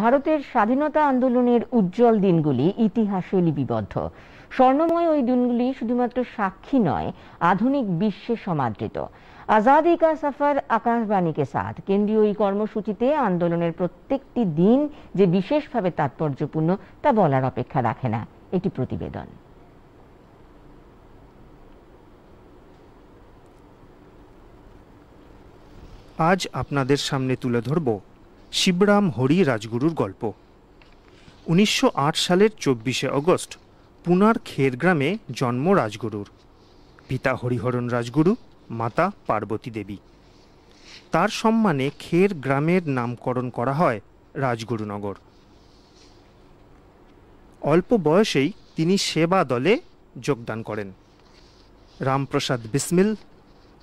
ভারতের স্বাধীনতা আন্দোলনের উজ্জ্বল দিনগুলি ইতিহাসে লিপিবদ্ধ স্বর্ণময় ওই দিনগুলি শুধুমাত্র সাক্ষী নয় আধুনিক বিশ্বে সমাদৃত আজাদি কা সফর আকাশবাণী কে সাথ কেন্দ্রীয় এই কর্মসূচিতে আন্দোলনের প্রত্যেকটি দিন যে বিশেষভাবে তাৎপর্যপূর্ণ তা বলার অপেক্ষা রাখে না একটি প্রতিবেদন আজ আপনাদের সামনে তুলে ধরব শিবরাম হরি রাজগুরুর গল্প উনিশশো সালের চব্বিশে অগস্ট পুনার খের গ্রামে জন্ম রাজগুরুর পিতা হরিহরণ রাজগুরু মাতা পার্বতী দেবী তার সম্মানে খের গ্রামের নামকরণ করা হয় রাজগুরুনগর অল্প বয়সেই তিনি সেবা দলে যোগদান করেন রামপ্রসাদ বিসমিল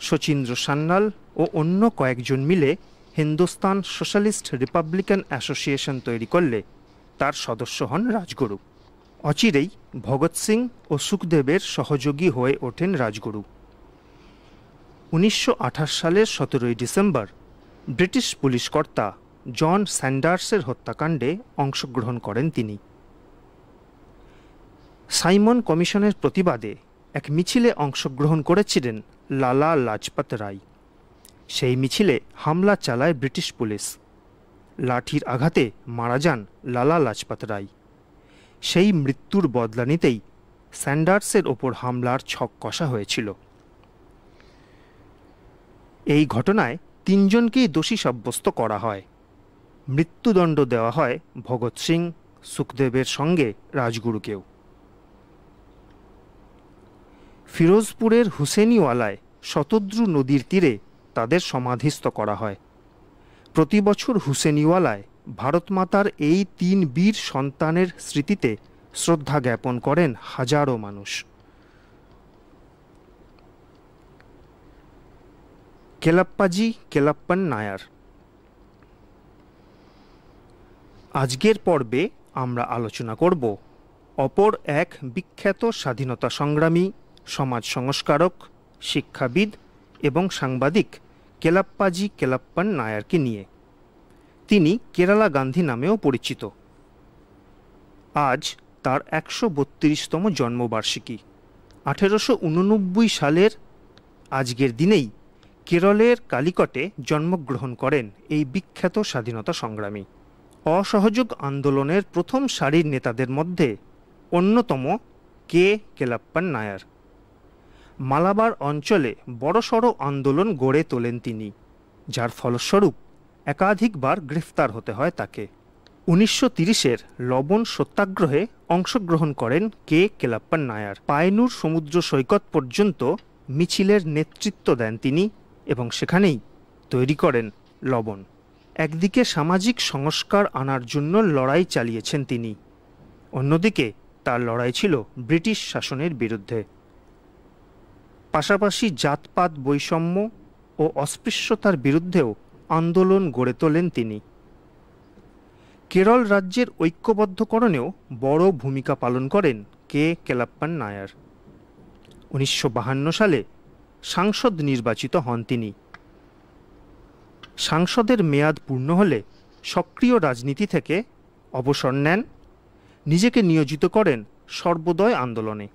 শচীন্দ্র সান্যাল ও অন্য কয়েকজন মিলে হিন্দুস্তান সোশ্যালিস্ট রিপাবলিকান অ্যাসোসিয়েশন তৈরি করলে তার সদস্য হন রাজগুরু অচিরেই ভগৎ সিং ও সুখদেবের সহযোগী হয়ে ওঠেন রাজগুরু উনিশশো সালের সতেরোই ডিসেম্বর ব্রিটিশ পুলিশ কর্তা জন স্যান্ডার্সের হত্যাকাণ্ডে অংশগ্রহণ করেন তিনি সাইমন কমিশনের প্রতিবাদে এক মিছিলে অংশগ্রহণ করেছিলেন লালা লাজপত রায় সেই মিছিলে হামলা চালায় ব্রিটিশ পুলিশ লাঠির আঘাতে মারা যান লালা লাজপত রায় সেই মৃত্যুর বদলা নিতেই স্যান্ডার্সের ওপর হামলার ছক কষা হয়েছিল এই ঘটনায় তিনজনকেই দোষী সাব্যস্ত করা হয় মৃত্যুদণ্ড দেওয়া হয় ভগৎ সিং সুখদেবের সঙ্গে রাজগুরুকেও ফিরোজপুরের হুসেনিওয়ালায় শতদ্রু নদীর তীরে তাদের সমাধিস্থ করা হয় প্রতি বছর হুসেনিওয়ালায় ভারতমাতার এই তিন বীর সন্তানের স্মৃতিতে শ্রদ্ধা জ্ঞাপন করেন হাজারো মানুষ কেলাপ্পাজি কেলাপ্পান নায়ার আজকের পর্বে আমরা আলোচনা করব অপর এক বিখ্যাত স্বাধীনতা সংগ্রামী সমাজ সংস্কারক শিক্ষাবিদ এবং সাংবাদিক কেলাপ্পাজি কেলাপ্পান নায়ারকে নিয়ে তিনি কেরালা গান্ধী নামেও পরিচিত আজ তার একশো বত্রিশতম জন্মবার্ষিকী আঠেরোশো উননব্বই সালের আজকের দিনেই কেরলের কালিকটে জন্মগ্রহণ করেন এই বিখ্যাত স্বাধীনতা সংগ্রামী অসহযোগ আন্দোলনের প্রথম সারির নেতাদের মধ্যে অন্যতম কে কেলাপ্পান নায়ার মালাবার অঞ্চলে বড়সড় আন্দোলন গড়ে তোলেন তিনি যার ফলস্বরূপ একাধিকবার গ্রেফতার হতে হয় তাকে উনিশশো তিরিশের লবণ সত্যাগ্রহে অংশগ্রহণ করেন কে কেলাপ্পান নায়ার পায়নুর সমুদ্র সৈকত পর্যন্ত মিছিলের নেতৃত্ব দেন তিনি এবং সেখানেই তৈরি করেন লবণ একদিকে সামাজিক সংস্কার আনার জন্য লড়াই চালিয়েছেন তিনি অন্যদিকে তার লড়াই ছিল ব্রিটিশ শাসনের বিরুদ্ধে পাশাপাশি জাতপাত বৈষম্য ও অস্পৃশ্যতার বিরুদ্ধেও আন্দোলন গড়ে তোলেন তিনি কেরল রাজ্যের ঐক্যবদ্ধকরণেও বড় ভূমিকা পালন করেন কে কেলাপ্পান নায়ার উনিশশো সালে সাংসদ নির্বাচিত হন তিনি সাংসদের মেয়াদ পূর্ণ হলে সক্রিয় রাজনীতি থেকে অবসর নেন নিজেকে নিয়োজিত করেন সর্বোদয় আন্দোলনে